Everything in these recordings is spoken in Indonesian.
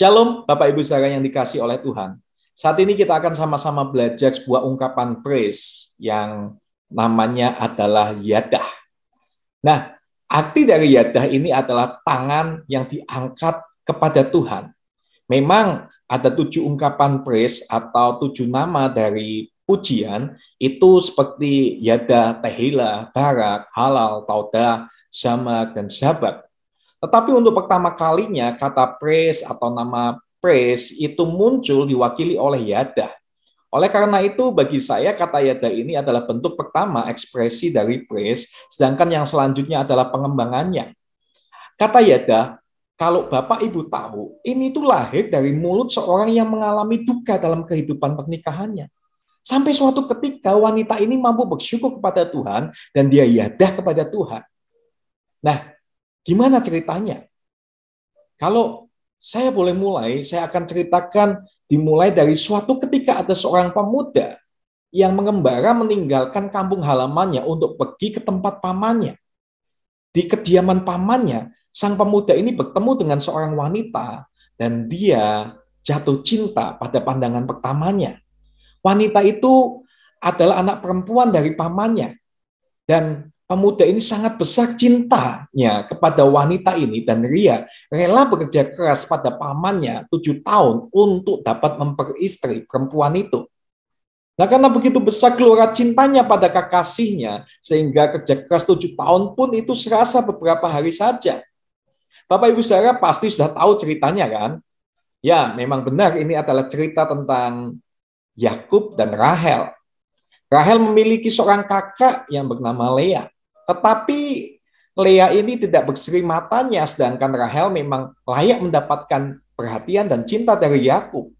Shalom Bapak Ibu Saudara yang dikasih oleh Tuhan. Saat ini kita akan sama-sama belajar sebuah ungkapan praise yang namanya adalah yadah. Nah, arti dari yadah ini adalah tangan yang diangkat kepada Tuhan. Memang ada tujuh ungkapan praise atau tujuh nama dari pujian itu seperti yada, tehila, barak, halal, tauda, sama dan sahabat. Tetapi untuk pertama kalinya kata praise atau nama praise itu muncul diwakili oleh yada. Oleh karena itu bagi saya kata yada ini adalah bentuk pertama ekspresi dari praise, sedangkan yang selanjutnya adalah pengembangannya. Kata yada, kalau Bapak Ibu tahu, ini itu lahir dari mulut seorang yang mengalami duka dalam kehidupan pernikahannya. Sampai suatu ketika wanita ini mampu bersyukur kepada Tuhan dan dia yadah kepada Tuhan. Nah, Gimana ceritanya? Kalau saya boleh mulai, saya akan ceritakan dimulai dari suatu ketika ada seorang pemuda yang mengembara meninggalkan kampung halamannya untuk pergi ke tempat pamannya. Di kediaman pamannya, sang pemuda ini bertemu dengan seorang wanita dan dia jatuh cinta pada pandangan pertamanya. Wanita itu adalah anak perempuan dari pamannya dan pemuda ini sangat besar cintanya kepada wanita ini dan Ria rela bekerja keras pada pamannya tujuh tahun untuk dapat memperistri perempuan itu. Nah karena begitu besar gelora cintanya pada kekasihnya sehingga kerja keras tujuh tahun pun itu serasa beberapa hari saja. Bapak Ibu Saudara pasti sudah tahu ceritanya kan? Ya, memang benar ini adalah cerita tentang Yakub dan Rahel. Rahel memiliki seorang kakak yang bernama Leah. Tetapi Lea ini tidak berseri matanya, sedangkan Rahel memang layak mendapatkan perhatian dan cinta dari Yakub.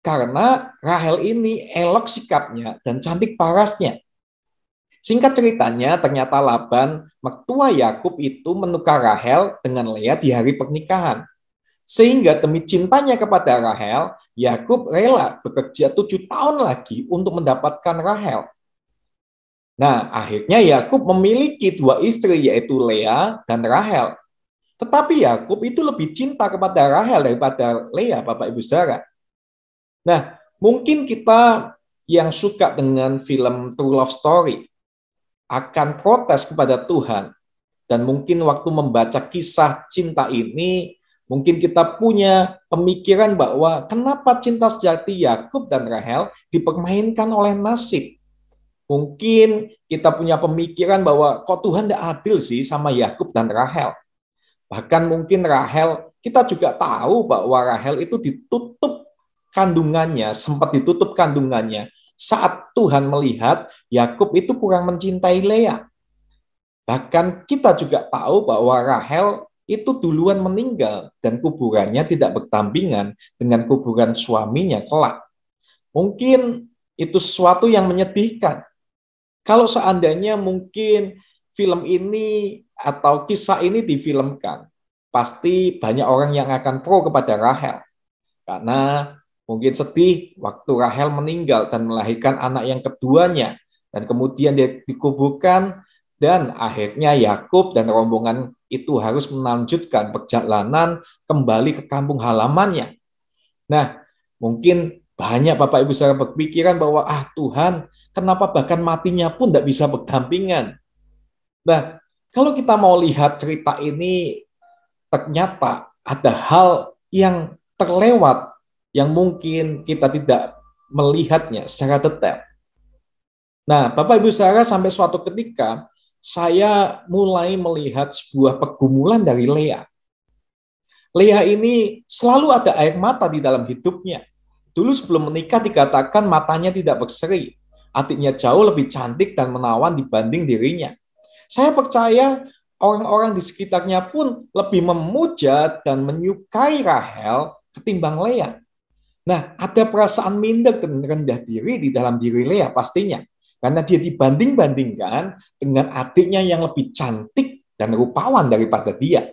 Karena Rahel ini elok sikapnya dan cantik parasnya. Singkat ceritanya, ternyata Laban, mertua Yakub itu menukar Rahel dengan Lea di hari pernikahan. Sehingga demi cintanya kepada Rahel, Yakub rela bekerja tujuh tahun lagi untuk mendapatkan Rahel. Nah, akhirnya Yakub memiliki dua istri yaitu Lea dan Rahel. Tetapi Yakub itu lebih cinta kepada Rahel daripada Lea, Bapak Ibu Saudara. Nah, mungkin kita yang suka dengan film True Love Story akan protes kepada Tuhan. Dan mungkin waktu membaca kisah cinta ini, mungkin kita punya pemikiran bahwa kenapa cinta sejati Yakub dan Rahel dipermainkan oleh nasib. Mungkin kita punya pemikiran bahwa kok Tuhan tidak adil sih sama Yakub dan Rahel. Bahkan mungkin Rahel, kita juga tahu bahwa Rahel itu ditutup kandungannya, sempat ditutup kandungannya saat Tuhan melihat Yakub itu kurang mencintai Leah Bahkan kita juga tahu bahwa Rahel itu duluan meninggal dan kuburannya tidak bertambingan dengan kuburan suaminya kelak. Mungkin itu sesuatu yang menyedihkan. Kalau seandainya mungkin film ini atau kisah ini difilmkan, pasti banyak orang yang akan pro kepada Rahel. Karena mungkin sedih waktu Rahel meninggal dan melahirkan anak yang keduanya. Dan kemudian dia dikuburkan dan akhirnya Yakub dan rombongan itu harus melanjutkan perjalanan kembali ke kampung halamannya. Nah, mungkin banyak Bapak Ibu saya berpikiran bahwa ah Tuhan, kenapa bahkan matinya pun tidak bisa berdampingan. Nah, kalau kita mau lihat cerita ini, ternyata ada hal yang terlewat yang mungkin kita tidak melihatnya secara detail. Nah, Bapak Ibu saya sampai suatu ketika saya mulai melihat sebuah pergumulan dari Leah. Leah ini selalu ada air mata di dalam hidupnya. Dulu sebelum menikah dikatakan matanya tidak berseri, atiknya jauh lebih cantik dan menawan dibanding dirinya. Saya percaya orang-orang di sekitarnya pun lebih memuja dan menyukai Rahel ketimbang Leah. Nah, ada perasaan minder dan rendah diri di dalam diri Leah pastinya. Karena dia dibanding-bandingkan dengan adiknya yang lebih cantik dan rupawan daripada dia.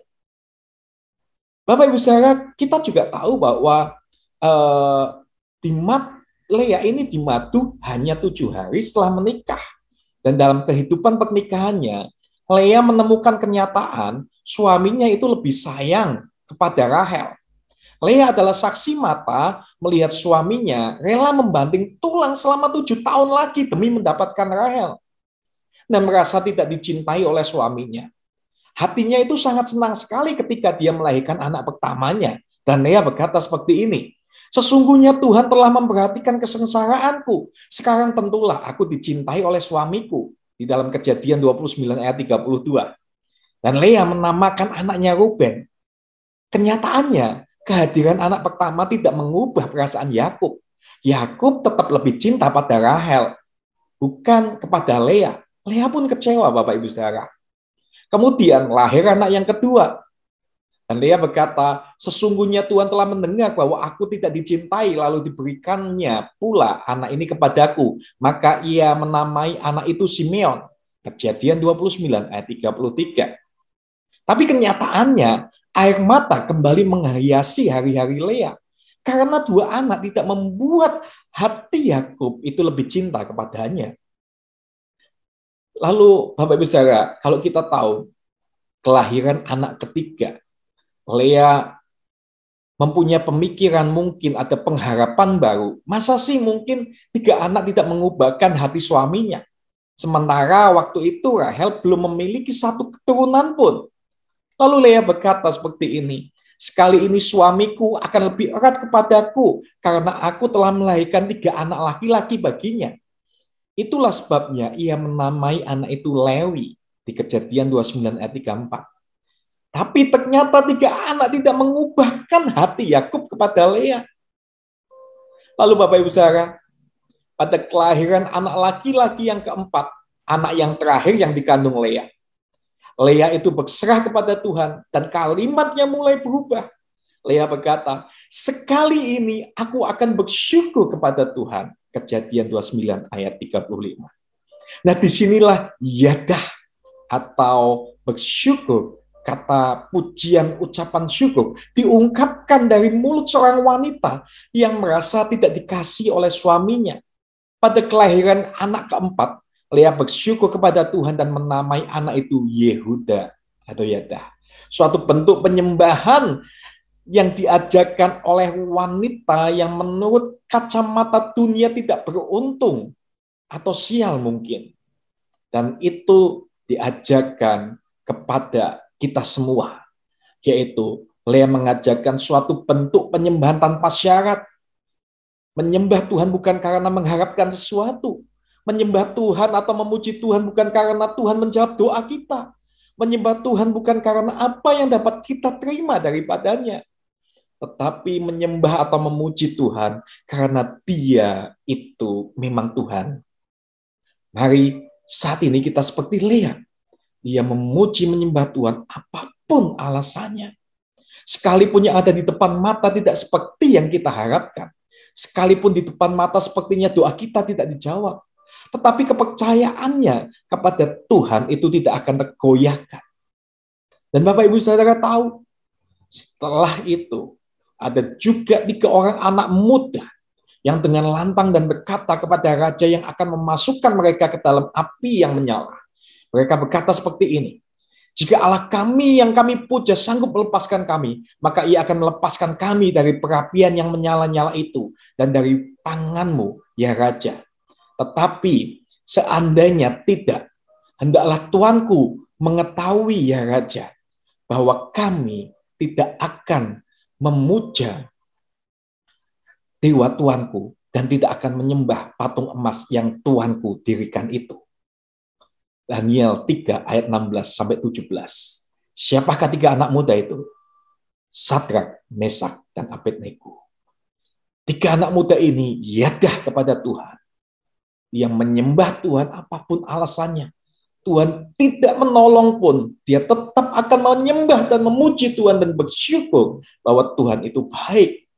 Bapak Ibu Saudara, kita juga tahu bahwa eh, di mat, Lea ini dimadu hanya tujuh hari setelah menikah. Dan dalam kehidupan pernikahannya, Lea menemukan kenyataan suaminya itu lebih sayang kepada Rahel. Lea adalah saksi mata melihat suaminya rela membanting tulang selama tujuh tahun lagi demi mendapatkan Rahel. Dan merasa tidak dicintai oleh suaminya. Hatinya itu sangat senang sekali ketika dia melahirkan anak pertamanya. Dan Lea berkata seperti ini, Sesungguhnya Tuhan telah memperhatikan kesengsaraanku. Sekarang tentulah aku dicintai oleh suamiku. Di dalam kejadian 29 ayat 32. Dan Lea menamakan anaknya Ruben. Kenyataannya, kehadiran anak pertama tidak mengubah perasaan Yakub. Yakub tetap lebih cinta pada Rahel, bukan kepada Lea. Lea pun kecewa, Bapak Ibu Saudara. Kemudian lahir anak yang kedua, dan Leah berkata, sesungguhnya Tuhan telah mendengar bahwa aku tidak dicintai, lalu diberikannya pula anak ini kepadaku. Maka ia menamai anak itu Simeon. Kejadian 29 ayat 33. Tapi kenyataannya, air mata kembali menghiasi hari-hari Leah Karena dua anak tidak membuat hati Yakub itu lebih cinta kepadanya. Lalu Bapak Ibu Saudara, kalau kita tahu kelahiran anak ketiga Lea mempunyai pemikiran mungkin ada pengharapan baru. Masa sih mungkin tiga anak tidak mengubahkan hati suaminya? Sementara waktu itu Rahel belum memiliki satu keturunan pun. Lalu Lea berkata seperti ini, Sekali ini suamiku akan lebih erat kepadaku karena aku telah melahirkan tiga anak laki-laki baginya. Itulah sebabnya ia menamai anak itu Lewi di kejadian 29 ayat 34. Tapi ternyata tiga anak tidak mengubahkan hati Yakub kepada Lea. Lalu Bapak Ibu Saudara, pada kelahiran anak laki-laki yang keempat, anak yang terakhir yang dikandung Lea. Lea itu berserah kepada Tuhan dan kalimatnya mulai berubah. Lea berkata, sekali ini aku akan bersyukur kepada Tuhan. Kejadian 29 ayat 35. Nah disinilah yadah atau bersyukur kata pujian ucapan syukur diungkapkan dari mulut seorang wanita yang merasa tidak dikasih oleh suaminya. Pada kelahiran anak keempat, Lea bersyukur kepada Tuhan dan menamai anak itu Yehuda atau Yadah. Suatu bentuk penyembahan yang diajarkan oleh wanita yang menurut kacamata dunia tidak beruntung atau sial mungkin. Dan itu diajarkan kepada kita semua, yaitu Lea mengajarkan suatu bentuk penyembahan tanpa syarat. Menyembah Tuhan bukan karena mengharapkan sesuatu. Menyembah Tuhan atau memuji Tuhan bukan karena Tuhan menjawab doa kita. Menyembah Tuhan bukan karena apa yang dapat kita terima daripadanya. Tetapi menyembah atau memuji Tuhan karena dia itu memang Tuhan. Mari saat ini kita seperti Lea dia memuji menyembah Tuhan apapun alasannya. Sekalipun yang ada di depan mata tidak seperti yang kita harapkan. Sekalipun di depan mata sepertinya doa kita tidak dijawab. Tetapi kepercayaannya kepada Tuhan itu tidak akan tergoyahkan. Dan Bapak Ibu Saudara tahu, setelah itu ada juga tiga orang anak muda yang dengan lantang dan berkata kepada raja yang akan memasukkan mereka ke dalam api yang menyala mereka berkata seperti ini, jika Allah kami yang kami puja sanggup melepaskan kami, maka ia akan melepaskan kami dari perapian yang menyala-nyala itu dan dari tanganmu, ya Raja. Tetapi seandainya tidak, hendaklah Tuanku mengetahui, ya Raja, bahwa kami tidak akan memuja Dewa Tuanku dan tidak akan menyembah patung emas yang Tuanku dirikan itu. Daniel 3 ayat 16 sampai 17. Siapakah tiga anak muda itu? satrak Mesak, dan Abednego. Tiga anak muda ini yadah kepada Tuhan. Yang menyembah Tuhan apapun alasannya. Tuhan tidak menolong pun, dia tetap akan menyembah dan memuji Tuhan dan bersyukur bahwa Tuhan itu baik.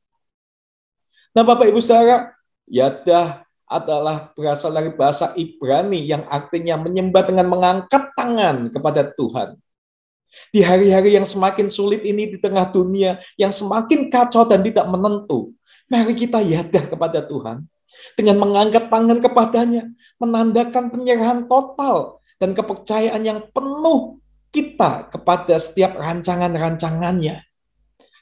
Nah Bapak Ibu Saudara, yadah adalah berasal dari bahasa Ibrani yang artinya menyembah dengan mengangkat tangan kepada Tuhan. Di hari-hari yang semakin sulit ini di tengah dunia yang semakin kacau dan tidak menentu, mari kita yadah kepada Tuhan dengan mengangkat tangan kepadanya, menandakan penyerahan total dan kepercayaan yang penuh kita kepada setiap rancangan-rancangannya.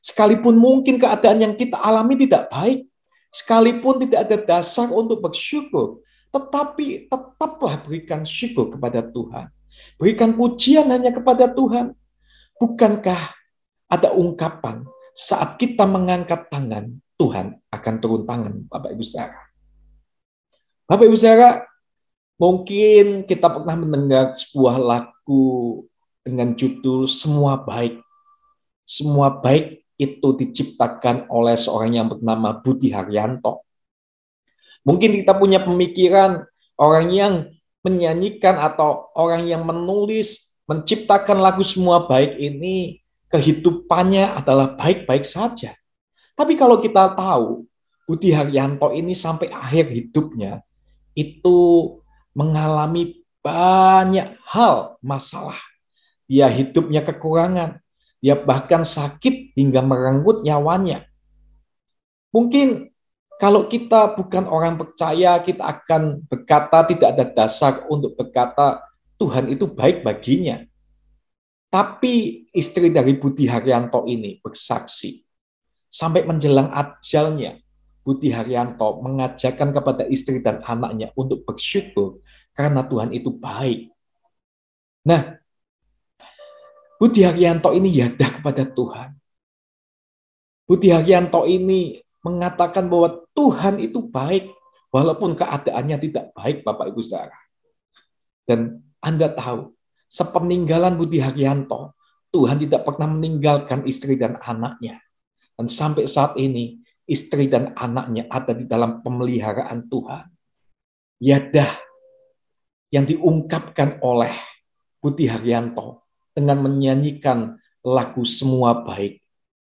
Sekalipun mungkin keadaan yang kita alami tidak baik, Sekalipun tidak ada dasar untuk bersyukur, tetapi tetaplah berikan syukur kepada Tuhan. Berikan pujian hanya kepada Tuhan. Bukankah ada ungkapan saat kita mengangkat tangan, Tuhan akan turun tangan, Bapak Ibu Saudara. Bapak Ibu Saudara, mungkin kita pernah mendengar sebuah lagu dengan judul Semua Baik. Semua Baik itu diciptakan oleh seorang yang bernama Budi Haryanto. Mungkin kita punya pemikiran orang yang menyanyikan atau orang yang menulis, menciptakan lagu semua baik ini, kehidupannya adalah baik-baik saja. Tapi kalau kita tahu, Budi Haryanto ini sampai akhir hidupnya, itu mengalami banyak hal masalah. Dia hidupnya kekurangan, dia ya, bahkan sakit hingga merenggut nyawanya. Mungkin kalau kita bukan orang percaya, kita akan berkata tidak ada dasar untuk berkata Tuhan itu baik baginya. Tapi istri dari Budi Haryanto ini bersaksi sampai menjelang ajalnya. Budi Haryanto mengajarkan kepada istri dan anaknya untuk bersyukur karena Tuhan itu baik. Nah, Budi Haryanto ini yadah kepada Tuhan. Budi Haryanto ini mengatakan bahwa Tuhan itu baik, walaupun keadaannya tidak baik, Bapak Ibu Saudara. Dan Anda tahu, sepeninggalan Budi Haryanto, Tuhan tidak pernah meninggalkan istri dan anaknya. Dan sampai saat ini, istri dan anaknya ada di dalam pemeliharaan Tuhan. Yadah yang diungkapkan oleh Budi Haryanto dengan menyanyikan lagu semua baik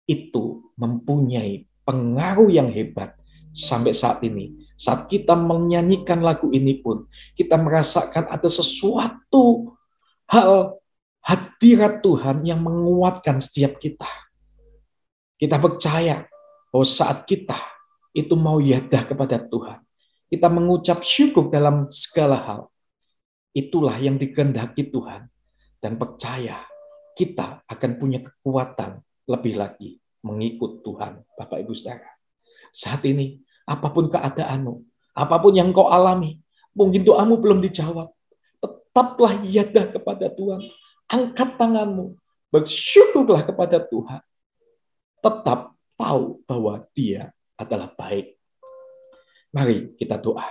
itu mempunyai pengaruh yang hebat sampai saat ini. Saat kita menyanyikan lagu ini pun, kita merasakan ada sesuatu hal hadirat Tuhan yang menguatkan setiap kita. Kita percaya bahwa saat kita itu mau yadah kepada Tuhan, kita mengucap syukur dalam segala hal. Itulah yang dikehendaki Tuhan dan percaya kita akan punya kekuatan lebih lagi mengikut Tuhan, Bapak Ibu saya. Saat ini, apapun keadaanmu, apapun yang kau alami, mungkin doamu belum dijawab. Tetaplah yada kepada Tuhan. Angkat tanganmu, bersyukurlah kepada Tuhan. Tetap tahu bahwa dia adalah baik. Mari kita doa.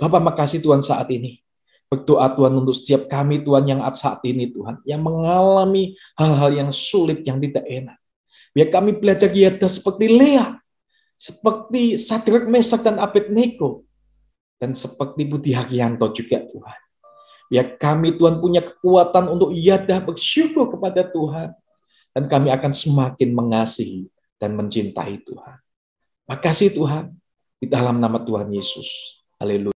Bapak makasih Tuhan saat ini. Berdoa Tuhan untuk setiap kami Tuhan yang saat ini Tuhan, yang mengalami hal-hal yang sulit, yang tidak enak. Biar kami belajar Yada seperti Lea, seperti Sadrak Mesak dan Abednego, dan seperti Budi Haryanto juga Tuhan. Biar kami Tuhan punya kekuatan untuk Yada bersyukur kepada Tuhan, dan kami akan semakin mengasihi dan mencintai Tuhan. Makasih Tuhan, di dalam nama Tuhan Yesus. Haleluya.